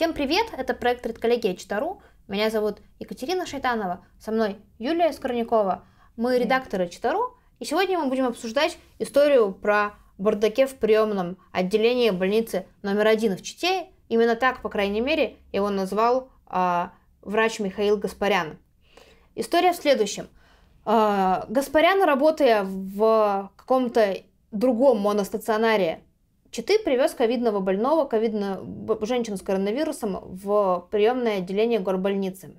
Всем привет, это проект Редколлегия Читару. Меня зовут Екатерина Шайтанова, со мной Юлия Скорнякова. Мы редакторы Читару, и сегодня мы будем обсуждать историю про бардаке в приемном отделении больницы номер один в Чите. Именно так, по крайней мере, его назвал э, врач Михаил Гаспарян. История в следующем. Э, Гаспарян, работая в каком-то другом моностационаре Читы привез ковидного больного, ковидную женщину с коронавирусом в приемное отделение горбольницы.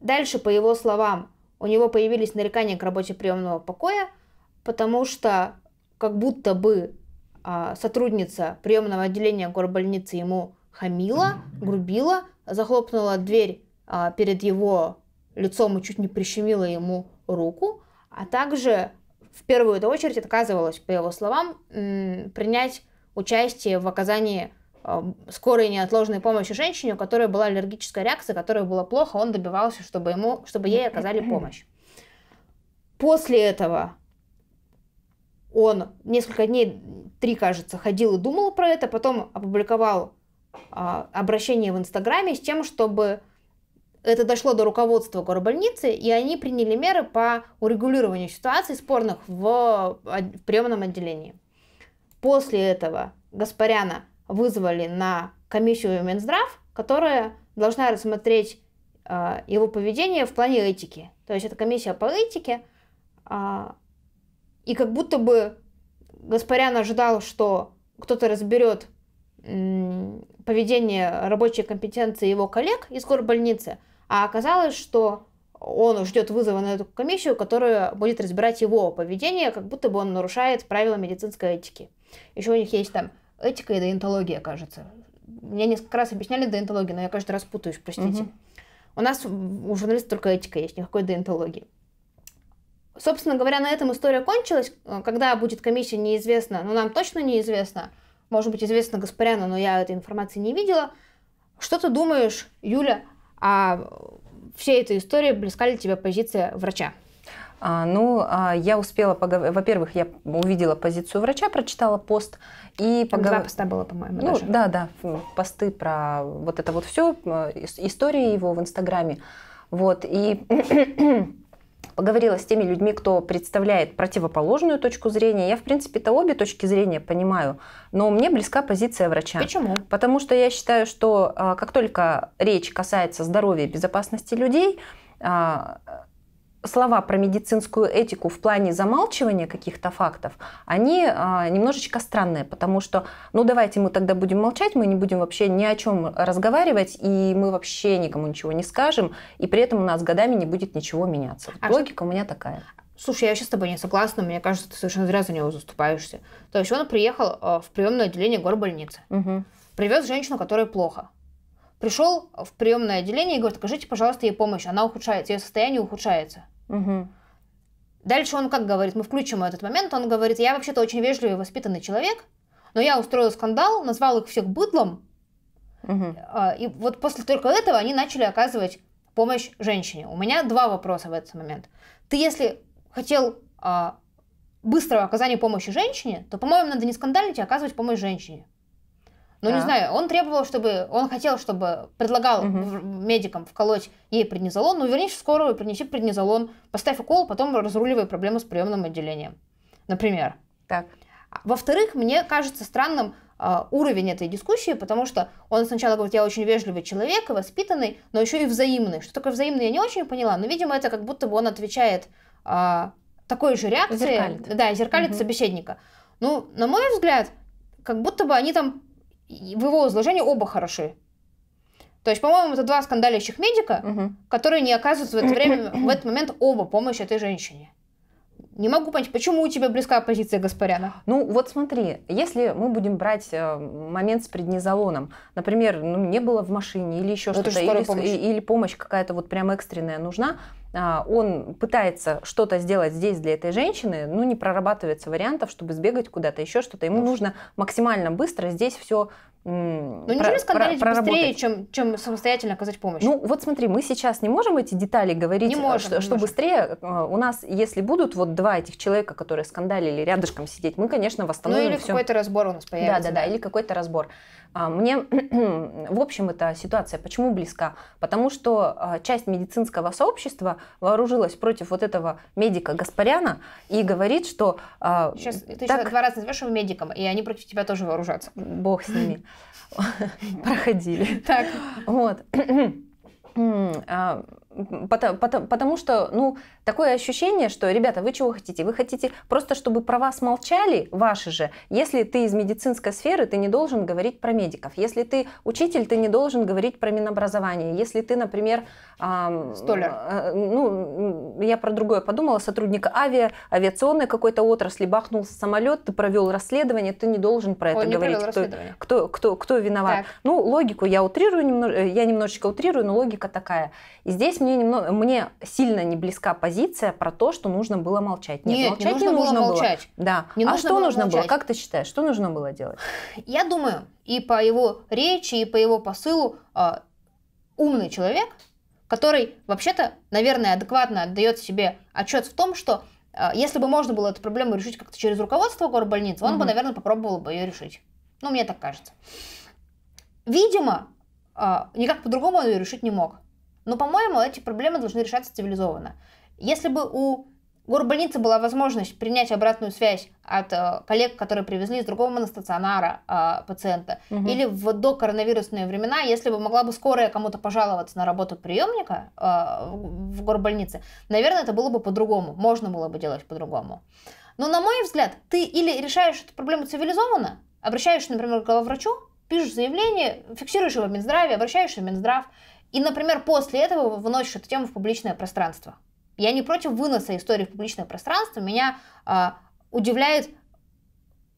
Дальше, по его словам, у него появились нарекания к работе приемного покоя, потому что как будто бы а, сотрудница приемного отделения горбольницы ему хамила, грубила, захлопнула дверь а, перед его лицом и чуть не прищемила ему руку, а также в первую очередь отказывалась, по его словам, принять участие в оказании э, скорой неотложной помощи женщине, у которой была аллергическая реакция, которая была плохо, он добивался, чтобы, ему, чтобы ей оказали помощь. После этого он несколько дней, три, кажется, ходил и думал про это, потом опубликовал а, обращение в Инстаграме с тем, чтобы это дошло до руководства горбольницы, и они приняли меры по урегулированию ситуации спорных в приемном отделении. После этого Гаспаряна вызвали на комиссию Минздрав, которая должна рассмотреть э, его поведение в плане этики. То есть это комиссия по этике, э, и как будто бы Гаспарян ожидал, что кто-то разберет поведение рабочей компетенции его коллег из горбольницы, больницы, а оказалось, что он ждет вызова на эту комиссию, которая будет разбирать его поведение, как будто бы он нарушает правила медицинской этики. Еще у них есть там этика и деонтология, кажется. Мне несколько раз объясняли деонтологию, но я каждый раз путаюсь, простите. Угу. У нас у журналистов только этика есть, никакой деонтологии. Собственно говоря, на этом история кончилась. Когда будет комиссия, неизвестно. Ну, нам точно неизвестно. Может быть, известно Гаспаряну, но я этой информации не видела. Что ты думаешь, Юля, а э, всей этой истории близка ли тебе позиция врача? А, ну, а, я успела поговорить. Во-первых, я увидела позицию врача, прочитала пост и поговорила. Два поста было, по-моему. Ну, даже. да, да, посты про вот это вот все э, истории его в Инстаграме, вот и поговорила с теми людьми, кто представляет противоположную точку зрения. Я, в принципе-то, обе точки зрения понимаю, но мне близка позиция врача. Почему? Потому что я считаю, что а, как только речь касается здоровья и безопасности людей, а, слова про медицинскую этику в плане замалчивания каких-то фактов, они а, немножечко странные, потому что, ну давайте мы тогда будем молчать, мы не будем вообще ни о чем разговаривать, и мы вообще никому ничего не скажем, и при этом у нас годами не будет ничего меняться. а Логика что... у меня такая. Слушай, я сейчас с тобой не согласна, мне кажется, ты совершенно зря за него заступаешься. То есть он приехал а, в приемное отделение горбольницы, угу. привез женщину, которая плохо пришел в приемное отделение и говорит, скажите, пожалуйста, ей помощь. Она ухудшается, ее состояние ухудшается. Угу. Дальше он как говорит, мы включим этот момент, он говорит, я вообще-то очень вежливый и воспитанный человек, но я устроил скандал, назвал их всех быдлом, угу. и вот после только этого они начали оказывать помощь женщине. У меня два вопроса в этот момент. Ты если хотел а, быстрого оказания помощи женщине, то, по-моему, надо не скандалить, а оказывать помощь женщине. Ну, да. не знаю, он требовал, чтобы... Он хотел, чтобы... Предлагал угу. медикам вколоть ей преднизолон. Ну, вернись в скорую, принеси преднизолон, поставь укол, потом разруливай проблему с приемным отделением. Например. Так. А, во-вторых, мне кажется странным э, уровень этой дискуссии, потому что он сначала говорит, я очень вежливый человек и воспитанный, но еще и взаимный. Что такое взаимный, я не очень поняла, но, видимо, это как будто бы он отвечает э, такой же реакции. Зеркалит. Да, зеркалит угу. собеседника. Ну, на мой взгляд, как будто бы они там в его изложении оба хороши. То есть, по-моему, это два скандалящих медика, угу. которые не оказывают в это время, в этот момент оба помощи этой женщине. Не могу понять, почему у тебя близкая позиция Гаспаряна? Ну, вот смотри, если мы будем брать э, момент с преднизолоном, например, ну, не было в машине или еще ну, что-то, или, помощь. или помощь какая-то вот прям экстренная нужна, а, он пытается что-то сделать здесь для этой женщины, ну, не прорабатывается вариантов, чтобы сбегать куда-то, еще что-то. Ему нужно максимально быстро здесь все ну, про, нельзя скандалить про, быстрее, чем, чем самостоятельно оказать помощь. Ну, вот смотри, мы сейчас не можем эти детали говорить, не э, можем, что, не что быстрее. Э, у нас, если будут вот два этих человека, которые скандалили, рядышком сидеть, мы, конечно, ну, восстановим Ну, или все. какой-то разбор у нас появится. Да, да, да, или какой-то разбор. А, мне, в общем, эта ситуация почему близка? Потому что а, часть медицинского сообщества вооружилась против вот этого медика Гаспаряна и говорит, что... Э, Сейчас ты так... еще два раза назовешь его медиком, и они против тебя тоже вооружатся. Бог с ними. Проходили. Так. Вот а, Потому, потому, потому что, ну, такое ощущение, что, ребята, вы чего хотите? Вы хотите просто, чтобы про вас молчали, ваши же. Если ты из медицинской сферы, ты не должен говорить про медиков. Если ты учитель, ты не должен говорить про Минобразование. Если ты, например... Э, Столер. Э, ну, я про другое подумала. Сотрудник авиа, авиационной какой-то отрасли, бахнул самолет, ты провел расследование, ты не должен про Он это говорить. Кто, кто, кто, кто виноват? Так. Ну, логику я утрирую, э, я немножечко утрирую, но логика такая. И здесь мне, немного, мне сильно не близка позиция про то, что нужно было молчать. Нет, Нет молчать не нужно, не нужно было. Молчать. Было. Да. Не а нужно что было нужно молчать. было? Как ты считаешь, что нужно было делать? Я думаю, и по его речи, и по его посылу э, умный человек, который вообще-то, наверное, адекватно отдает себе отчет в том, что э, если бы можно было эту проблему решить как-то через руководство горбольницы, он угу. бы, наверное, попробовал бы ее решить. Ну, мне так кажется. Видимо, э, никак по-другому он ее решить не мог. Но, по-моему, эти проблемы должны решаться цивилизованно. Если бы у горбольницы была возможность принять обратную связь от э, коллег, которые привезли из другого моностационара э, пациента, угу. или в докоронавирусные времена, если бы могла бы скорая кому-то пожаловаться на работу приемника э, в горбольнице, наверное, это было бы по-другому, можно было бы делать по-другому. Но, на мой взгляд, ты или решаешь эту проблему цивилизованно, обращаешься, например, к врачу, пишешь заявление, фиксируешь его в Минздраве, обращаешься в Минздрав, и, например, после этого выносишь эту тему в публичное пространство. Я не против выноса истории в публичное пространство. Меня э, удивляет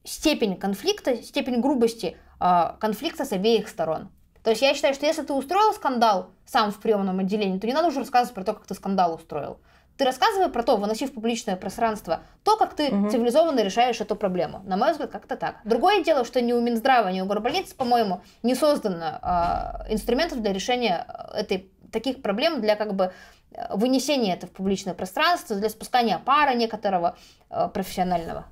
степень конфликта, степень грубости э, конфликта с обеих сторон. То есть я считаю, что если ты устроил скандал сам в приемном отделении, то не надо уже рассказывать про то, как ты скандал устроил. Ты рассказывай про то, выносив публичное пространство, то, как ты угу. цивилизованно решаешь эту проблему. На мой взгляд, как-то так. Другое дело, что ни у Минздрава, ни у горбольницы, по-моему, не создано э, инструментов для решения э, этой таких проблем для как бы э, вынесения это в публичное пространство, для спускания пара некоторого э, профессионального.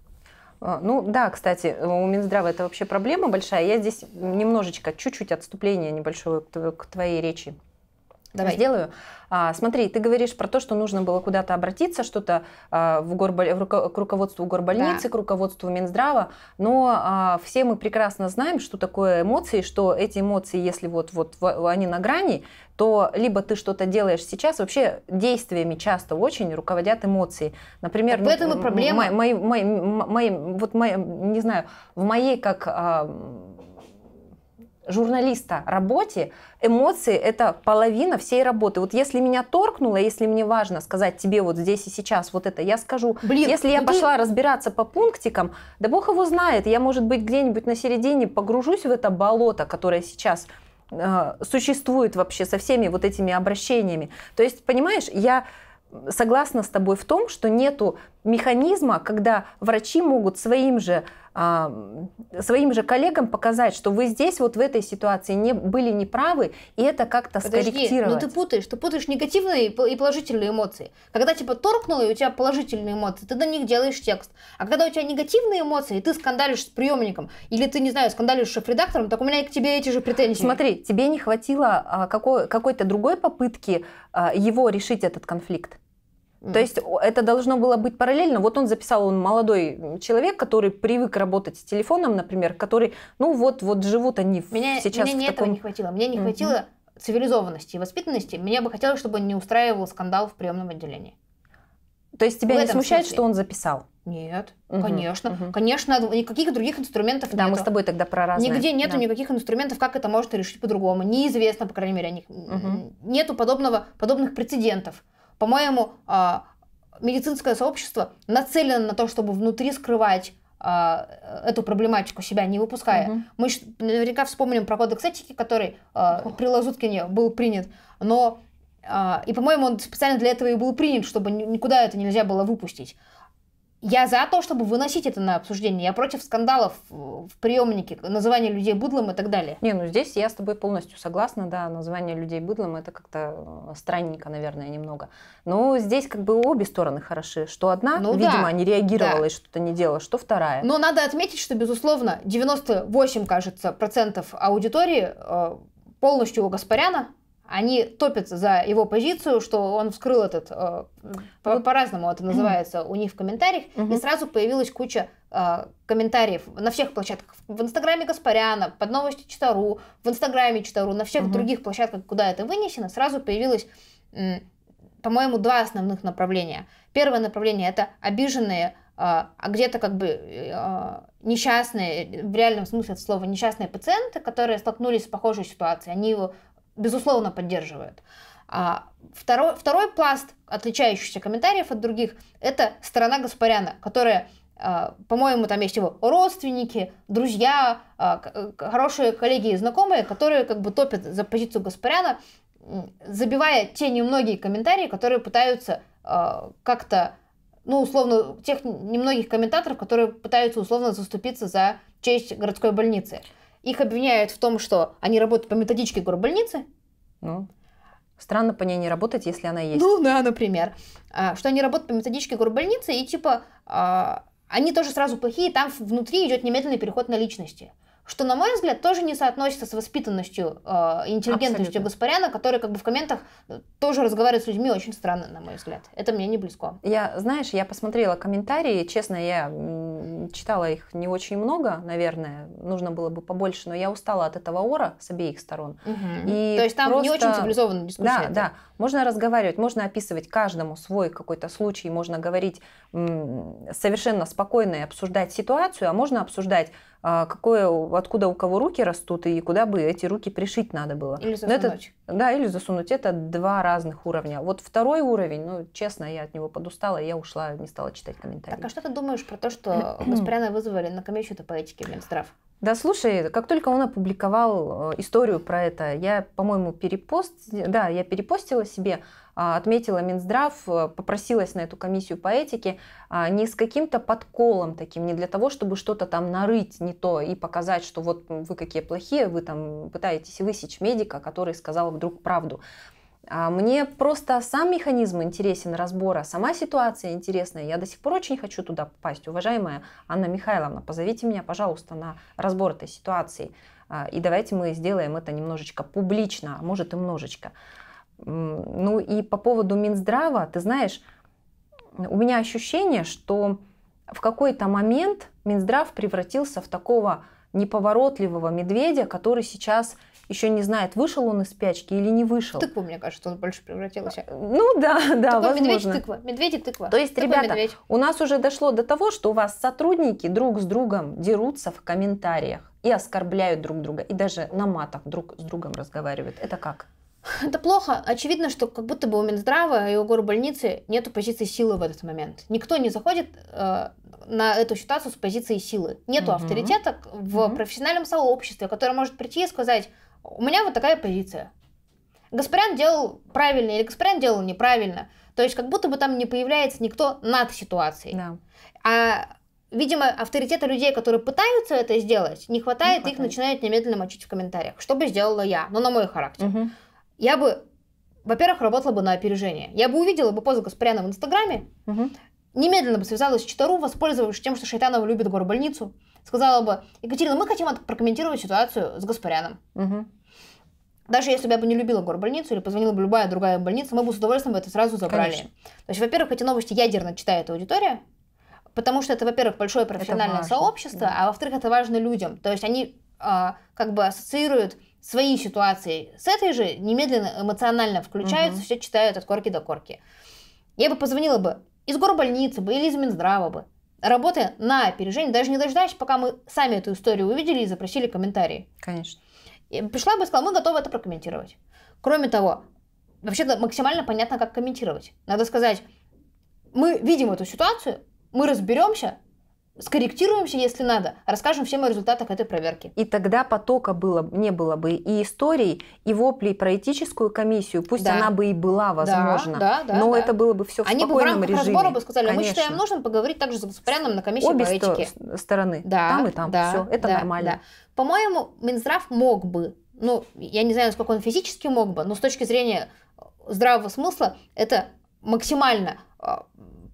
А, ну да, кстати, э, у Минздрава это вообще проблема большая. Я здесь немножечко, чуть-чуть отступление небольшое к твоей речи Давай. сделаю. А, смотри, ты говоришь про то, что нужно было куда-то обратиться, что-то а, в горболь... в руко... к руководству горбольницы, да. к руководству Минздрава, но а, все мы прекрасно знаем, что такое эмоции, что эти эмоции, если вот, вот они на грани, то либо ты что-то делаешь сейчас, вообще действиями часто очень руководят эмоции. Например, так в ну, этом ну, и проблема. Мои, мои, мои, мои, вот мои, не знаю, в моей как а, журналиста работе эмоции – это половина всей работы. Вот если меня торкнуло, если мне важно сказать тебе вот здесь и сейчас вот это, я скажу. Блин, если я ну ты... пошла разбираться по пунктикам, да бог его знает, я, может быть, где-нибудь на середине погружусь в это болото, которое сейчас э, существует вообще со всеми вот этими обращениями. То есть, понимаешь, я согласна с тобой в том, что нету механизма, когда врачи могут своим же а, своим же коллегам показать, что вы здесь вот в этой ситуации не были неправы, и это как-то Подожди, скорректировать. ну ты путаешь, ты путаешь негативные и положительные эмоции. Когда типа торкнуло, и у тебя положительные эмоции, ты на них делаешь текст. А когда у тебя негативные эмоции, и ты скандалишь с приемником, или ты, не знаю, скандалишь с шеф-редактором, так у меня и к тебе эти же претензии. Смотри, тебе не хватило а, какой- какой-то другой попытки а, его решить этот конфликт. То есть это должно было быть параллельно. Вот он записал, он молодой человек, который привык работать с телефоном, например, который, ну вот, вот живут они меня, сейчас меня в таком... этого не хватило. Мне не mm-hmm. хватило цивилизованности и воспитанности. Мне бы хотелось, чтобы он не устраивал скандал в приемном отделении. То есть тебя в не смущает, смысле? что он записал? Нет, угу, конечно, угу. конечно, никаких других инструментов. Да, нету. мы с тобой тогда про разные. Нигде нету да. никаких инструментов, как это может решить по-другому. Неизвестно, по крайней мере, о них угу. нету подобного подобных прецедентов. По-моему, а, медицинское сообщество нацелено на то, чтобы внутри скрывать а, эту проблематику себя не выпуская. Угу. Мы наверняка вспомним про кодекс этики, который э, при Лазуткине был принят, но э, и, по-моему, он специально для этого и был принят, чтобы никуда это нельзя было выпустить. Я за то, чтобы выносить это на обсуждение. Я против скандалов в приемнике, называния людей быдлом и так далее. Не, ну здесь я с тобой полностью согласна, да, название людей быдлом это как-то э, странненько, наверное, немного. Но здесь как бы обе стороны хороши, что одна, ну, видимо, да. не реагировала да. и что-то не делала, что вторая. Но надо отметить, что, безусловно, 98, кажется, процентов аудитории э, полностью у Гаспаряна, они топятся за его позицию, что он вскрыл этот, э, по- по-разному это называется у них в комментариях, угу. и сразу появилась куча э, комментариев на всех площадках. В Инстаграме Гаспаряна, под новости Читару, в Инстаграме Читару, на всех угу. других площадках, куда это вынесено, сразу появилось, э, по-моему, два основных направления. Первое направление – это обиженные э, а где-то как бы э, несчастные, в реальном смысле слова, несчастные пациенты, которые столкнулись с похожей ситуацией. Они его безусловно, поддерживают. А второй, второй пласт, отличающийся комментариев от других, это сторона Гаспаряна, которая а, по-моему, там есть его родственники, друзья, а, хорошие коллеги и знакомые, которые как бы топят за позицию Гаспаряна, забивая те немногие комментарии, которые пытаются а, как-то, ну, условно, тех немногих комментаторов, которые пытаются условно заступиться за честь городской больницы. Их обвиняют в том, что они работают по методичке горбольницы. Ну, странно по ней не работать, если она есть. Ну, да, например. А, что они работают по методичке горбольницы, и типа а, они тоже сразу плохие, там внутри идет немедленный переход на личности что, на мой взгляд, тоже не соотносится с воспитанностью э, интеллигентностью Абсолютно. Гаспаряна, который как бы в комментах э, тоже разговаривает с людьми очень странно, на мой взгляд. Это мне не близко. Я, знаешь, я посмотрела комментарии, честно, я читала их не очень много, наверное, нужно было бы побольше, но я устала от этого ора с обеих сторон. Угу. И То есть там просто... не очень цивилизованная дискуссия. Да, это. да. Можно разговаривать, можно описывать каждому свой какой-то случай, можно говорить совершенно спокойно и обсуждать ситуацию, а можно обсуждать а, какое, откуда у кого руки растут и куда бы эти руки пришить надо было. Или засунуть. это, да, или засунуть. Это два разных уровня. Вот второй уровень, ну, честно, я от него подустала, я ушла, не стала читать комментарии. Так, а что ты думаешь про то, что Гаспаряна вызвали на комиссию-то по этике в Минздрав? Да, слушай, как только он опубликовал э, историю про это, я, по-моему, перепост, да, я перепостила себе, а, отметила Минздрав, э, попросилась на эту комиссию по этике, а, не с каким-то подколом таким, не для того, чтобы что-то там нарыть не то и показать, что вот вы какие плохие, вы там пытаетесь высечь медика, который сказал вдруг правду. А мне просто сам механизм интересен разбора, сама ситуация интересная. Я до сих пор очень хочу туда попасть. Уважаемая Анна Михайловна, позовите меня, пожалуйста, на разбор этой ситуации. А, и давайте мы сделаем это немножечко публично, а может и немножечко. Ну и по поводу Минздрава, ты знаешь, у меня ощущение, что в какой-то момент Минздрав превратился в такого неповоротливого медведя, который сейчас еще не знает, вышел он из спячки или не вышел. В тыкву, мне кажется, он больше превратился. А, ну да, да, Такой возможно. медведь тыква, медведь и тыква. То есть, Такой ребята, медведь. у нас уже дошло до того, что у вас сотрудники друг с другом дерутся в комментариях и оскорбляют друг друга, и даже на матах друг с другом разговаривают. Это как? Это плохо. Очевидно, что как будто бы у Минздрава и у горбольницы нету позиции силы в этот момент. Никто не заходит э, на эту ситуацию с позиции силы. Нету угу. авторитета в угу. профессиональном сообществе, который может прийти и сказать, у меня вот такая позиция. Гаспарян делал правильно или Гаспарян делал неправильно. То есть как будто бы там не появляется никто над ситуацией. Да. А, видимо, авторитета людей, которые пытаются это сделать, не хватает, не хватает. их начинают немедленно мочить в комментариях. Что бы сделала я? Ну, на мой характер. Угу. Я бы, во-первых, работала бы на опережение. Я бы увидела бы пост Гаспаряна в Инстаграме, угу. немедленно бы связалась с Читару, воспользовавшись тем, что Шайтанова любит горбольницу. больницу сказала бы, Екатерина, мы хотим прокомментировать ситуацию с Гаспаряном. Угу. Даже если бы я бы не любила горбольницу или позвонила бы любая другая больница, мы бы с удовольствием бы это сразу забрали. Конечно. То есть, во-первых, эти новости ядерно читает аудитория, потому что это, во-первых, большое профессиональное важно, сообщество, да. а во-вторых, это важно людям. То есть они а, как бы ассоциируют свои ситуации с этой же, немедленно эмоционально включаются, угу. все читают от корки до корки. Я бы позвонила бы из горбольницы бы или из Минздрава бы работы на опережение, даже не дождаясь, пока мы сами эту историю увидели и запросили комментарии. Конечно. И пришла бы и сказала, мы готовы это прокомментировать. Кроме того, вообще-то максимально понятно, как комментировать. Надо сказать, мы видим эту ситуацию, мы разберемся, скорректируемся, если надо, расскажем всем о результатах этой проверки. И тогда потока было, не было бы и историй, и воплей про этическую комиссию, пусть да. она бы и была, возможна. да, да, да, но да. это было бы все в Они спокойном бы в рамках режиме. разбора бы сказали, Конечно. мы считаем нужным поговорить также с Гаспаряном на комиссии Обе по этике. стороны, да, там и там, да, все, это да, нормально. Да. По-моему, Минздрав мог бы, ну, я не знаю, насколько он физически мог бы, но с точки зрения здравого смысла это максимально а,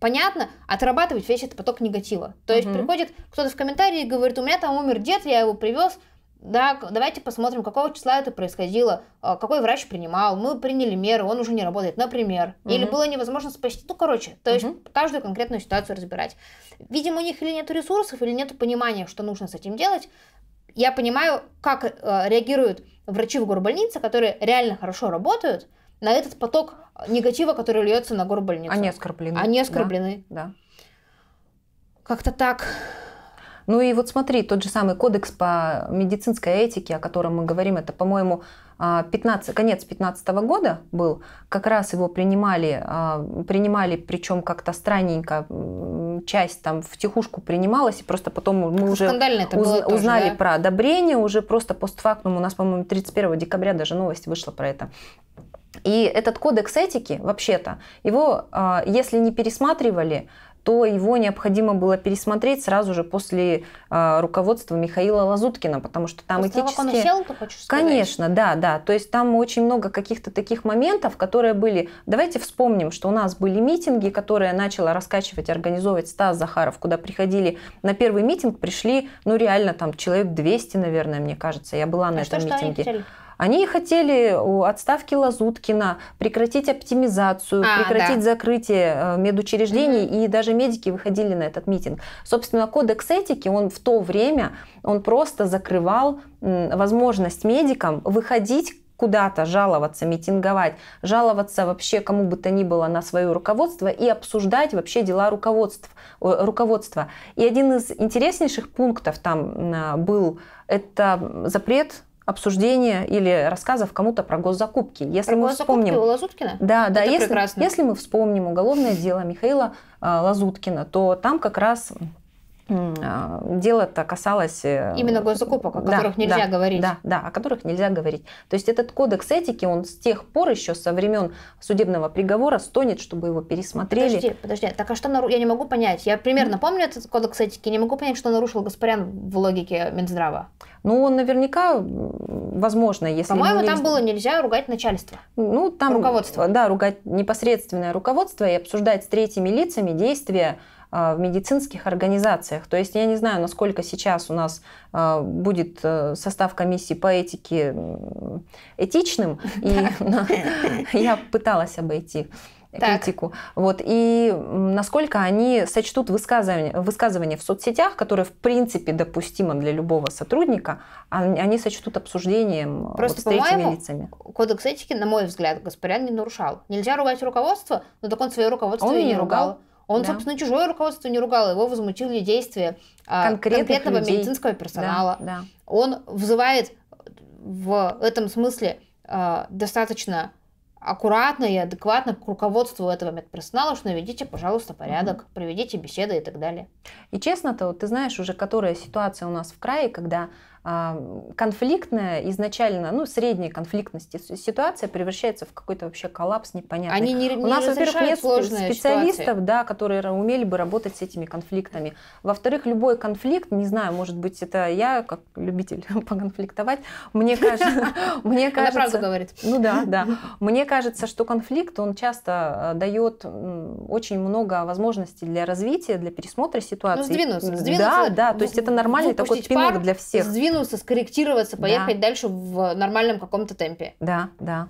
Понятно, отрабатывать весь этот поток негатива. То есть приходит кто-то в комментарии и говорит, у меня там умер дед, я его привез, да, давайте посмотрим, какого числа это происходило, а, какой врач принимал, мы приняли меры, он уже не работает, например. Угу. Или было невозможно спасти, ну, короче, то есть каждую конкретную ситуацию разбирать. Видимо, у них или нет ресурсов, или нет понимания, что нужно с этим делать. Я понимаю, как э, реагируют врачи в горбольнице, которые реально хорошо работают, на этот поток негатива, который льется на больницы, Они оскорблены. Они оскорблены. Да. да. Как-то так. Ну и вот смотри, тот же самый кодекс по медицинской этике, о котором мы говорим, это, по-моему, 15, а, конец 15 года был, как раз его принимали, а, принимали, причем как-то странненько, часть там в тихушку принималась, и просто потом мы уже уз, тоже, узнали да? про одобрение, уже просто постфактум, у нас, по-моему, 31 декабря даже новость вышла про это. И этот кодекс этики, вообще-то, его, а, если не пересматривали, то его необходимо было пересмотреть сразу же после э, руководства Михаила Лазуткина, потому что там после этические... Того, как он сел, ты хочешь сказать? Конечно, да, да. То есть там очень много каких-то таких моментов, которые были... Давайте вспомним, что у нас были митинги, которые начала раскачивать, организовывать Стас Захаров, куда приходили... На первый митинг пришли, ну реально, там человек 200, наверное, мне кажется. Я была а на а этом что, митинге. Что они они хотели отставки Лазуткина, прекратить оптимизацию, а, прекратить да. закрытие э, медучреждений, угу. и даже медики выходили на этот митинг. Собственно, кодекс этики, он в то время, он просто закрывал возможность медикам выходить куда-то жаловаться, митинговать, жаловаться вообще кому бы то ни было на свое руководство и обсуждать вообще дела руководств, руководства. И один из интереснейших пунктов там а, был это запрет обсуждения или рассказов кому-то про госзакупки. Если про мы госзакупки вспомним, у Лазуткина? Да, Это да. Если, если мы вспомним уголовное дело Михаила э, Лазуткина, то там как раз а, дело-то касалось... Э, Именно госзакупок, о которых нельзя да, говорить. Да, да, о которых нельзя говорить. То есть этот кодекс этики, он с тех пор еще со времен судебного приговора стонет, чтобы его пересмотрели. Подожди, подожди, так а что нару... я не могу понять? Я примерно помню этот кодекс этики, не могу понять, что нарушил Гаспарян в логике Минздрава. Ну, он наверняка, возможно, если... По-моему, не... там было нельзя ругать начальство. Ну, там... Руководство. Да, ругать непосредственное руководство и обсуждать с третьими лицами действия а, в медицинских организациях. То есть я не знаю, насколько сейчас у нас а, будет э, состав комиссии по этике этичным. И я пыталась обойти критику. Вот. И насколько они сочтут высказывания, высказывания в соцсетях, которые в принципе допустимо для любого сотрудника, они сочтут обсуждением э, Просто, вот с третьими лицами. Кодекс этики, на мой взгляд, Гаспарян не нарушал. Нельзя ругать руководство, но так он свое руководство он и не ругал. ругал. Он, да. собственно, чужое руководство не ругал, его возмутили действия а, конкретного людей. медицинского персонала. Да, да. Он вызывает в этом смысле а, достаточно аккуратно и адекватно к руководству этого медперсонала, что наведите, пожалуйста, порядок, угу. проведите беседы и так далее. И честно-то, ты знаешь, уже которая ситуация у нас в крае, когда а, конфликтная изначально, ну, средней конфликтности ситуация превращается в какой-то вообще коллапс непонятный. Они не, не У нас, во-первых, нет специалистов, да, которые умели бы работать с этими конфликтами. Во-вторых, любой конфликт, не знаю, может быть, это я, как любитель поконфликтовать, мне кажется... Мне кажется Она правду говорит. Ну да, да. Мне кажется, что конфликт, он часто э, дает очень много возможностей для развития, для пересмотра ну, ситуации. Ну, сдвинуться. Да, да, то есть это нормальный такой спиннинг для всех продвинуться, скорректироваться, поехать да. дальше в нормальном каком-то темпе. Да, да.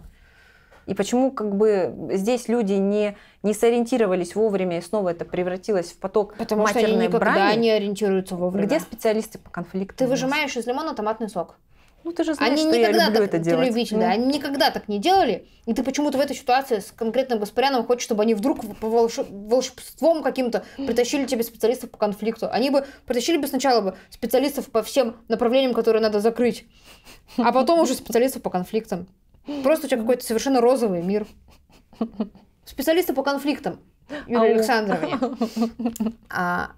И почему как бы здесь люди не, не сориентировались вовремя, и снова это превратилось в поток Потому матерной что они никогда брани, не ориентируются вовремя. Где специалисты по конфликту? Ты выжимаешь из лимона томатный сок. Ну, ты же знаешь, они что никогда я люблю так, это делать. Любитель, mm. да, они никогда так не делали. И ты почему-то в этой ситуации с конкретным Гаспаряном хочешь, чтобы они вдруг по волш... волшебством каким-то притащили тебе специалистов по конфликту. Они бы притащили бы сначала бы специалистов по всем направлениям, которые надо закрыть, а потом уже специалистов по конфликтам. Просто у тебя какой-то совершенно розовый мир. Специалисты по конфликтам. Юлия Александровна. А,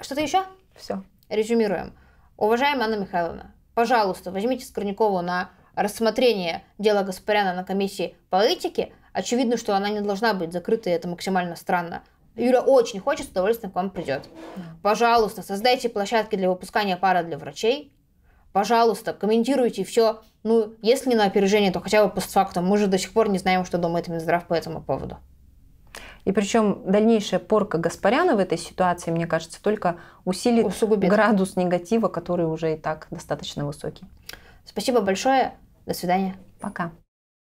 что-то еще? Все. Резюмируем. Уважаемая Анна Михайловна, Пожалуйста, возьмите Скорнякову на рассмотрение дела Гаспаряна на комиссии по этике. Очевидно, что она не должна быть закрыта, и это максимально странно. Юля очень хочет, с удовольствием к вам придет. Пожалуйста, создайте площадки для выпускания пара для врачей. Пожалуйста, комментируйте все. Ну, если не на опережение, то хотя бы постфактум. Мы же до сих пор не знаем, что думает Минздрав по этому поводу. И причем дальнейшая порка Гаспаряна в этой ситуации, мне кажется, только усилит Усугубит. градус негатива, который уже и так достаточно высокий. Спасибо большое. До свидания. Пока.